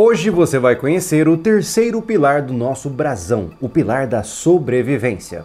Hoje você vai conhecer o terceiro pilar do nosso brasão, o pilar da sobrevivência.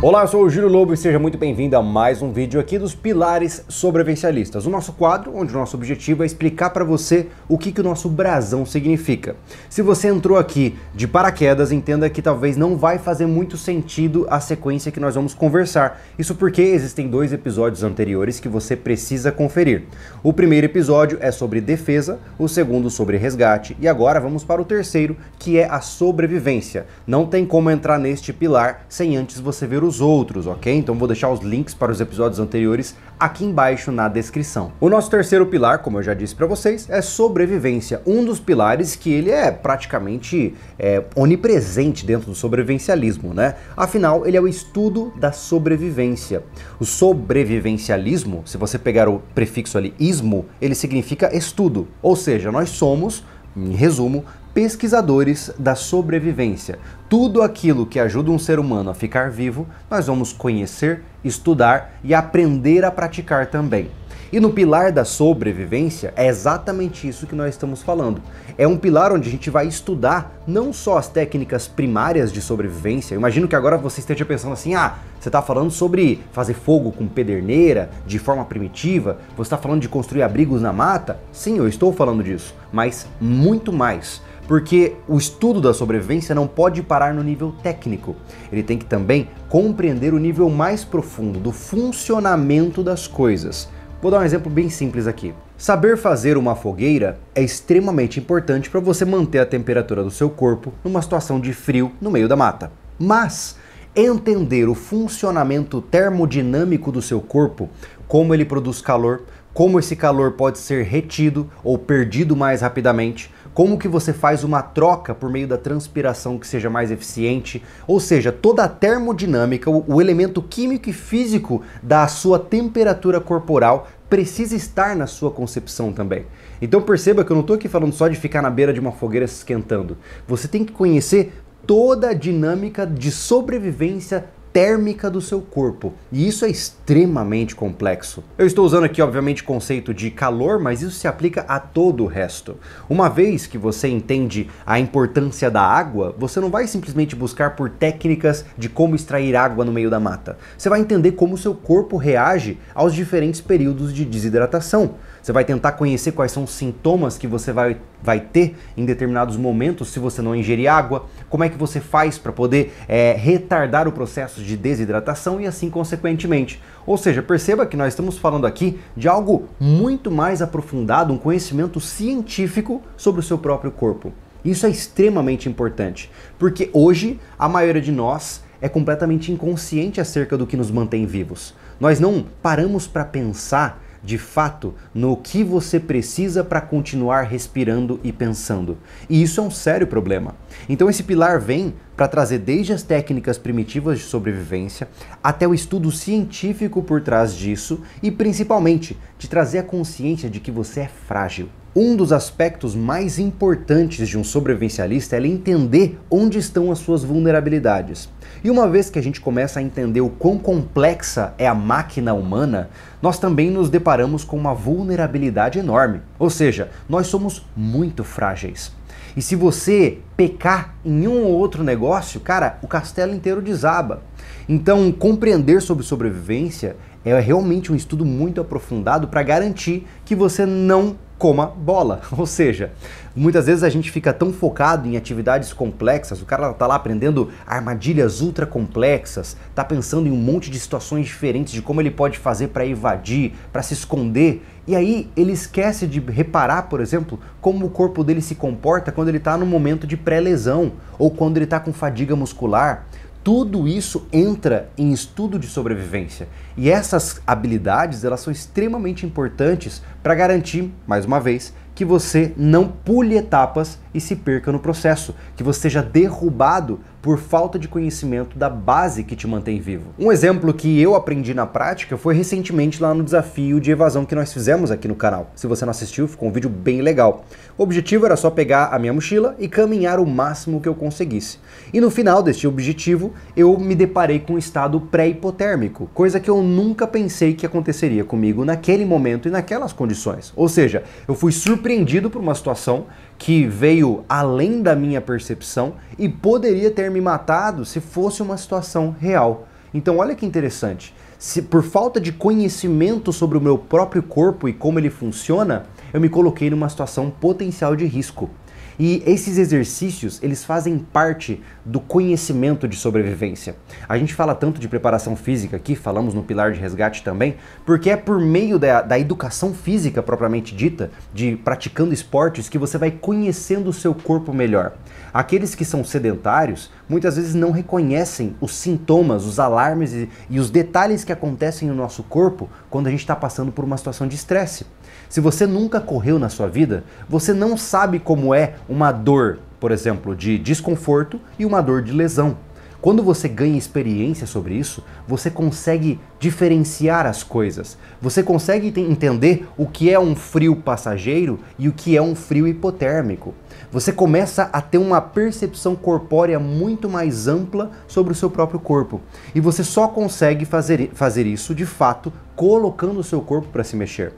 Olá, eu sou o Júlio Lobo e seja muito bem-vindo a mais um vídeo aqui dos Pilares Sobrevivencialistas, o nosso quadro onde o nosso objetivo é explicar para você o que, que o nosso brasão significa. Se você entrou aqui de paraquedas, entenda que talvez não vai fazer muito sentido a sequência que nós vamos conversar. Isso porque existem dois episódios anteriores que você precisa conferir. O primeiro episódio é sobre defesa, o segundo sobre resgate e agora vamos para o terceiro, que é a sobrevivência. Não tem como entrar neste pilar sem antes você ver o os outros, ok? Então vou deixar os links para os episódios anteriores aqui embaixo na descrição. O nosso terceiro pilar, como eu já disse para vocês, é sobrevivência. Um dos pilares que ele é praticamente é, onipresente dentro do sobrevivencialismo, né? Afinal, ele é o estudo da sobrevivência. O sobrevivencialismo, se você pegar o prefixo ali ismo, ele significa estudo, ou seja, nós somos em resumo, pesquisadores da sobrevivência. Tudo aquilo que ajuda um ser humano a ficar vivo, nós vamos conhecer, estudar e aprender a praticar também. E no pilar da sobrevivência é exatamente isso que nós estamos falando. É um pilar onde a gente vai estudar não só as técnicas primárias de sobrevivência. Eu imagino que agora você esteja pensando assim: ah, você está falando sobre fazer fogo com pederneira de forma primitiva, você está falando de construir abrigos na mata. Sim, eu estou falando disso, mas muito mais porque o estudo da sobrevivência não pode parar no nível técnico. Ele tem que também compreender o nível mais profundo do funcionamento das coisas. Vou dar um exemplo bem simples aqui. Saber fazer uma fogueira é extremamente importante para você manter a temperatura do seu corpo numa situação de frio no meio da mata. Mas entender o funcionamento termodinâmico do seu corpo, como ele produz calor, como esse calor pode ser retido ou perdido mais rapidamente, como que você faz uma troca por meio da transpiração que seja mais eficiente, ou seja, toda a termodinâmica, o, elemento químico e físico da sua temperatura corporal precisa estar na sua concepção também. Então perceba que eu não estou aqui falando só de ficar na beira de uma fogueira se esquentando. Você tem que conhecer toda a dinâmica de sobrevivência térmica do seu corpo, e isso é extremamente complexo. Eu estou usando aqui, obviamente, o conceito de calor, mas isso se aplica a todo o resto. Uma vez que você entende a importância da água, você não vai simplesmente buscar por técnicas de como extrair água no meio da mata. Você vai entender como o seu corpo reage aos diferentes períodos de desidratação. Você vai tentar conhecer quais são os sintomas que você vai, vai ter em determinados momentos se você não ingerir água. Como é que você faz para poder é, retardar o processo de desidratação e assim consequentemente. Ou seja, perceba que nós estamos falando aqui de algo muito mais aprofundado, um conhecimento científico sobre o seu próprio corpo. Isso é extremamente importante, porque hoje a maioria de nós é completamente inconsciente acerca do que nos mantém vivos. Nós não paramos para pensar de fato no que você precisa para continuar respirando e pensando. E isso é um sério problema. Então esse pilar vem para trazer desde as técnicas primitivas de sobrevivência até o estudo científico por trás disso e principalmente de trazer a consciência de que você é frágil. Um dos aspectos mais importantes de um sobrevivencialista é entender onde estão as suas vulnerabilidades. E uma vez que a gente começa a entender o quão complexa é a máquina humana, nós também nos deparamos com uma vulnerabilidade enorme. Ou seja, nós somos muito frágeis. E se você pecar em um ou outro negócio, cara, o castelo inteiro desaba. Então, compreender sobre sobrevivência é realmente um estudo muito aprofundado para garantir que você não coma bola. Ou seja, muitas vezes a gente fica tão focado em atividades complexas, o cara tá lá aprendendo armadilhas ultra complexas, tá pensando em um monte de situações diferentes de como ele pode fazer para evadir, para se esconder, e aí ele esquece de reparar, por exemplo, como o corpo dele se comporta quando ele está no momento de pré-lesão ou quando ele está com fadiga muscular. Tudo isso entra em estudo de sobrevivência e essas habilidades elas são extremamente importantes para garantir, mais uma vez, que você não pule etapas e se perca no processo, que você seja derrubado por falta de conhecimento da base que te mantém vivo. Um exemplo que eu aprendi na prática foi recentemente lá no desafio de evasão que nós fizemos aqui no canal. Se você não assistiu, ficou um vídeo bem legal. O objetivo era só pegar a minha mochila e caminhar o máximo que eu conseguisse. E no final deste objetivo, eu me deparei com um estado pré-hipotérmico, coisa que eu nunca pensei que aconteceria comigo naquele momento e naquelas condições. Ou seja, eu fui surpreendido por uma situação que veio além da minha percepção e poderia ter me matado se fosse uma situação real. Então, olha que interessante. Se por falta de conhecimento sobre o meu próprio corpo e como ele funciona, eu me coloquei numa situação potencial de risco. E esses exercícios, eles fazem parte do conhecimento de sobrevivência. A gente fala tanto de preparação física aqui, falamos no pilar de resgate também, porque é por meio da, da educação física propriamente dita, de praticando esportes, que você vai conhecendo o seu corpo melhor. Aqueles que são sedentários, muitas vezes não reconhecem os sintomas, os alarmes e, e os detalhes que acontecem no nosso corpo quando a gente está passando por uma situação de estresse. Se você nunca correu na sua vida, você não sabe como é uma dor, por exemplo, de desconforto e uma dor de lesão. Quando você ganha experiência sobre isso, você consegue diferenciar as coisas. Você consegue entender o que é um frio passageiro e o que é um frio hipotérmico. Você começa a ter uma percepção corpórea muito mais ampla sobre o seu próprio corpo. E você só consegue fazer, fazer isso de fato colocando o seu corpo para se mexer.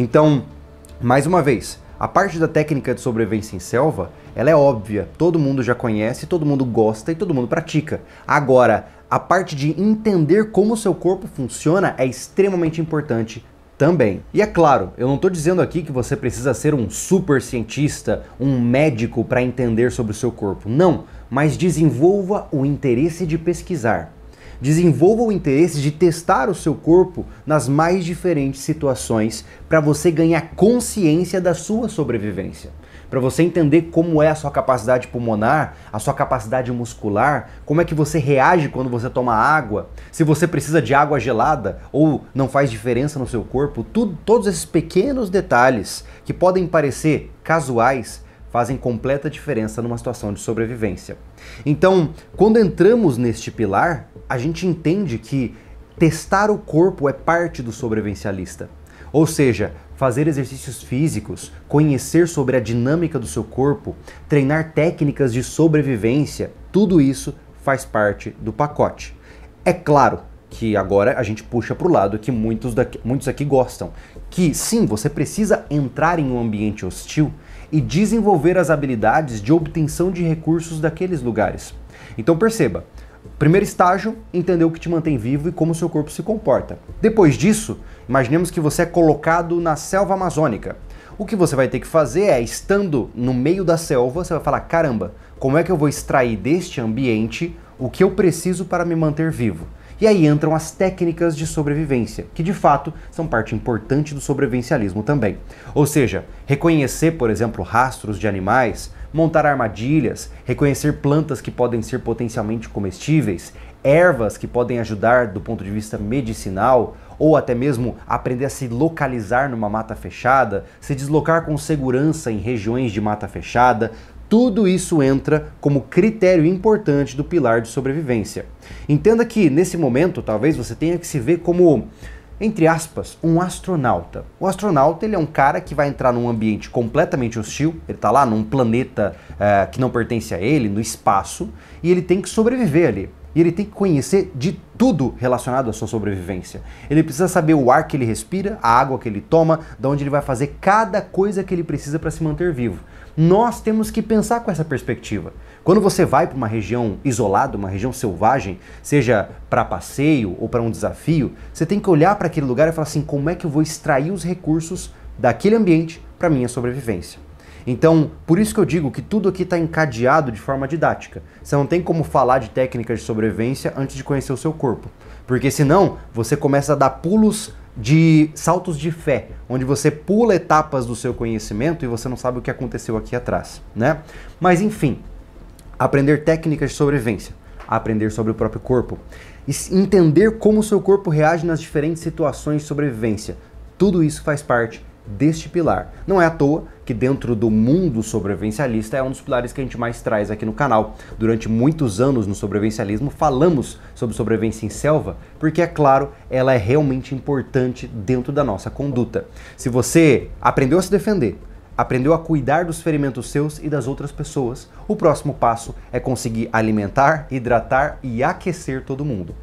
Então, mais uma vez, a parte da técnica de sobrevivência em selva, ela é óbvia, todo mundo já conhece, todo mundo gosta e todo mundo pratica. Agora, a parte de entender como o seu corpo funciona é extremamente importante também. E é claro, eu não estou dizendo aqui que você precisa ser um super cientista, um médico para entender sobre o seu corpo. Não, mas desenvolva o interesse de pesquisar. Desenvolva o interesse de testar o seu corpo nas mais diferentes situações para você ganhar consciência da sua sobrevivência. Para você entender como é a sua capacidade pulmonar, a sua capacidade muscular, como é que você reage quando você toma água, se você precisa de água gelada ou não faz diferença no seu corpo, tudo, todos esses pequenos detalhes que podem parecer casuais fazem completa diferença numa situação de sobrevivência. Então, quando entramos neste pilar, a gente entende que testar o corpo é parte do sobrevivencialista. Ou seja, fazer exercícios físicos, conhecer sobre a dinâmica do seu corpo, treinar técnicas de sobrevivência, tudo isso faz parte do pacote. É claro que agora a gente puxa para o lado que muitos, daqui, muitos aqui gostam, que sim, você precisa entrar em um ambiente hostil e desenvolver as habilidades de obtenção de recursos daqueles lugares. Então perceba, Primeiro estágio, entender o que te mantém vivo e como seu corpo se comporta. Depois disso, imaginemos que você é colocado na selva amazônica. O que você vai ter que fazer é, estando no meio da selva, você vai falar: caramba, como é que eu vou extrair deste ambiente o que eu preciso para me manter vivo? E aí entram as técnicas de sobrevivência, que de fato são parte importante do sobrevivencialismo também. Ou seja, reconhecer, por exemplo, rastros de animais, montar armadilhas, reconhecer plantas que podem ser potencialmente comestíveis, ervas que podem ajudar do ponto de vista medicinal, ou até mesmo aprender a se localizar numa mata fechada, se deslocar com segurança em regiões de mata fechada, tudo isso entra como critério importante do pilar de sobrevivência. Entenda que, nesse momento, talvez você tenha que se ver como, entre aspas, um astronauta. O astronauta ele é um cara que vai entrar num ambiente completamente hostil, ele está lá num planeta uh, que não pertence a ele, no espaço, e ele tem que sobreviver ali e ele tem que conhecer de tudo relacionado à sua sobrevivência. Ele precisa saber o ar que ele respira, a água que ele toma, de onde ele vai fazer cada coisa que ele precisa para se manter vivo nós temos que pensar com essa perspectiva. Quando você vai para uma região isolada, uma região selvagem, seja para passeio ou para um desafio, você tem que olhar para aquele lugar e falar assim: como é que eu vou extrair os recursos daquele ambiente para minha sobrevivência? Então, por isso que eu digo que tudo aqui está encadeado de forma didática. Você não tem como falar de técnicas de sobrevivência antes de conhecer o seu corpo. Porque senão você começa a dar pulos de saltos de fé, onde você pula etapas do seu conhecimento e você não sabe o que aconteceu aqui atrás, né? Mas enfim, aprender técnicas de sobrevivência, aprender sobre o próprio corpo, entender como o seu corpo reage nas diferentes situações de sobrevivência. Tudo isso faz parte deste pilar. Não é à toa que dentro do mundo sobrevivencialista é um dos pilares que a gente mais traz aqui no canal. Durante muitos anos no sobrevivencialismo falamos sobre sobrevivência em selva, porque é claro, ela é realmente importante dentro da nossa conduta. Se você aprendeu a se defender, aprendeu a cuidar dos ferimentos seus e das outras pessoas, o próximo passo é conseguir alimentar, hidratar e aquecer todo mundo.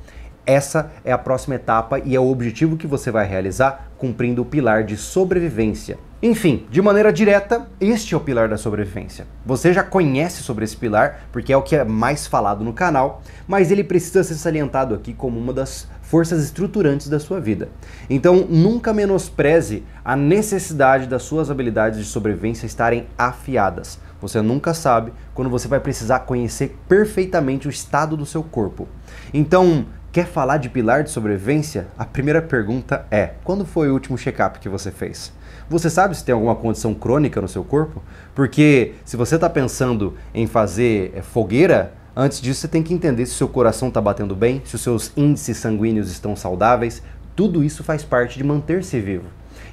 Essa é a próxima etapa e é o objetivo que você vai realizar cumprindo o pilar de sobrevivência. Enfim, de maneira direta, este é o pilar da sobrevivência. Você já conhece sobre esse pilar, porque é o que é mais falado no canal, mas ele precisa ser salientado aqui como uma das forças estruturantes da sua vida. Então, nunca menospreze a necessidade das suas habilidades de sobrevivência estarem afiadas. Você nunca sabe quando você vai precisar conhecer perfeitamente o estado do seu corpo. Então, Quer falar de pilar de sobrevivência? A primeira pergunta é: quando foi o último check-up que você fez? Você sabe se tem alguma condição crônica no seu corpo? Porque se você está pensando em fazer eh, fogueira, antes disso você tem que entender se seu coração está batendo bem, se os seus índices sanguíneos estão saudáveis. Tudo isso faz parte de manter-se vivo.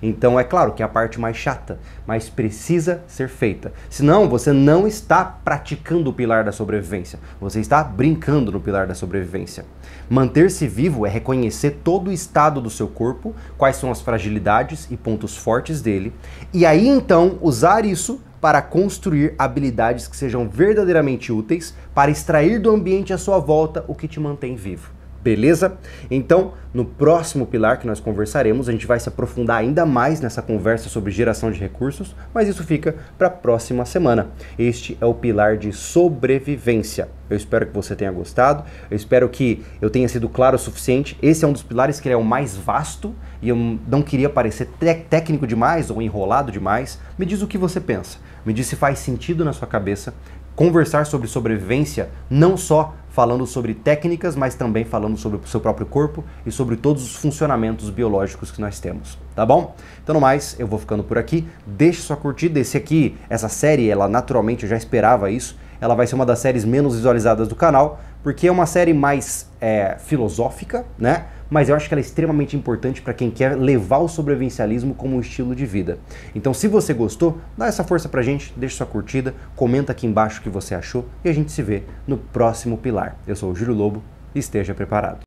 Então é claro que é a parte mais chata, mas precisa ser feita. Senão você não está praticando o pilar da sobrevivência, você está brincando no pilar da sobrevivência. Manter-se vivo é reconhecer todo o estado do seu corpo, quais são as fragilidades e pontos fortes dele, e aí então usar isso para construir habilidades que sejam verdadeiramente úteis para extrair do ambiente à sua volta o que te mantém vivo. Beleza? Então, no próximo pilar que nós conversaremos, a gente vai se aprofundar ainda mais nessa conversa sobre geração de recursos, mas isso fica para a próxima semana. Este é o pilar de sobrevivência. Eu espero que você tenha gostado, eu espero que eu tenha sido claro o suficiente. Esse é um dos pilares que é o mais vasto e eu não queria parecer técnico demais ou enrolado demais. Me diz o que você pensa, me diz se faz sentido na sua cabeça conversar sobre sobrevivência não só falando sobre técnicas, mas também falando sobre o seu próprio corpo e sobre todos os funcionamentos biológicos que nós temos, tá bom? Então, no mais, eu vou ficando por aqui. Deixe sua curtida. Esse aqui, essa série, ela naturalmente, eu já esperava isso, ela vai ser uma das séries menos visualizadas do canal, porque é uma série mais é, filosófica, né? mas eu acho que ela é extremamente importante para quem quer levar o sobrevivencialismo como um estilo de vida. Então, se você gostou, dá essa força pra gente, deixa sua curtida, comenta aqui embaixo o que você achou e a gente se vê no próximo pilar. Eu sou o Júlio Lobo, esteja preparado.